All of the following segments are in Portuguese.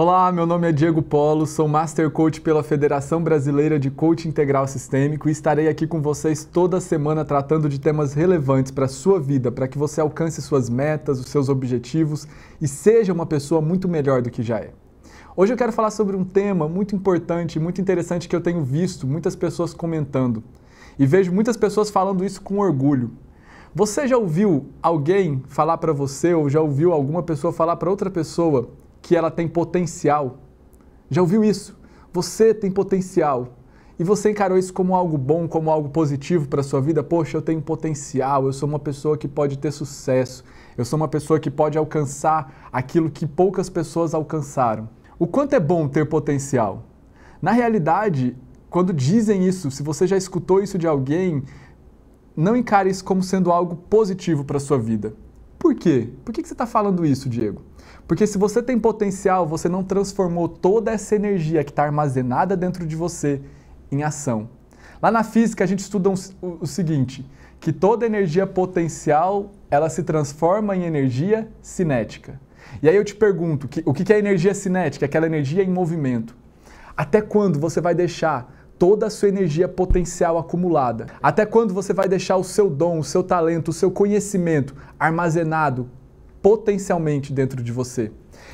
Olá, meu nome é Diego Polo, sou Master Coach pela Federação Brasileira de Coach Integral Sistêmico e estarei aqui com vocês toda semana tratando de temas relevantes para a sua vida, para que você alcance suas metas, os seus objetivos e seja uma pessoa muito melhor do que já é. Hoje eu quero falar sobre um tema muito importante, muito interessante que eu tenho visto muitas pessoas comentando. E vejo muitas pessoas falando isso com orgulho. Você já ouviu alguém falar para você ou já ouviu alguma pessoa falar para outra pessoa que ela tem potencial. Já ouviu isso? Você tem potencial. E você encarou isso como algo bom, como algo positivo para a sua vida? Poxa, eu tenho potencial, eu sou uma pessoa que pode ter sucesso, eu sou uma pessoa que pode alcançar aquilo que poucas pessoas alcançaram. O quanto é bom ter potencial? Na realidade, quando dizem isso, se você já escutou isso de alguém, não encare isso como sendo algo positivo para a sua vida por quê? Por que, você está falando isso, Diego? Porque se você tem potencial, você não transformou toda essa energia que está armazenada dentro de você em ação. Lá na física a gente estuda um, o, o seguinte, que toda energia potencial ela se transforma em energia cinética. E aí eu te pergunto, que, o que é energia cinética? É aquela energia em movimento. Até quando você vai deixar toda a sua energia potencial acumulada? Até quando você vai deixar o seu dom, o seu talento, o seu conhecimento armazenado potencialmente dentro de você?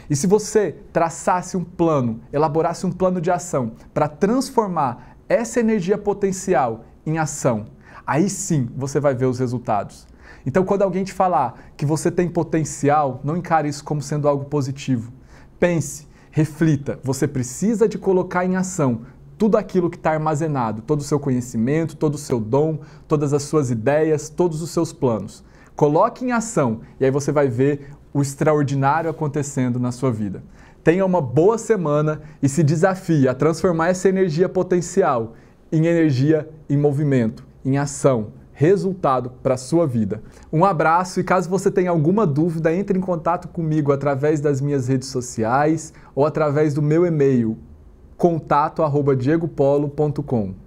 E se você traçasse um plano, elaborasse um plano de ação para transformar essa energia potencial em ação, aí sim você vai ver os resultados. Então, quando alguém te falar que você tem potencial, não encare isso como sendo algo positivo. Pense, reflita, você precisa de colocar em ação tudo aquilo que está armazenado, todo o seu conhecimento, todo o seu dom, todas as suas ideias, todos os seus planos. Coloque em ação e aí você vai ver o extraordinário acontecendo na sua vida. Tenha uma boa semana e se desafie a transformar essa energia potencial em energia em movimento, em ação, resultado para a sua vida. Um abraço e caso você tenha alguma dúvida, entre em contato comigo através das minhas redes sociais ou através do meu e-mail contato@diegopolo.com.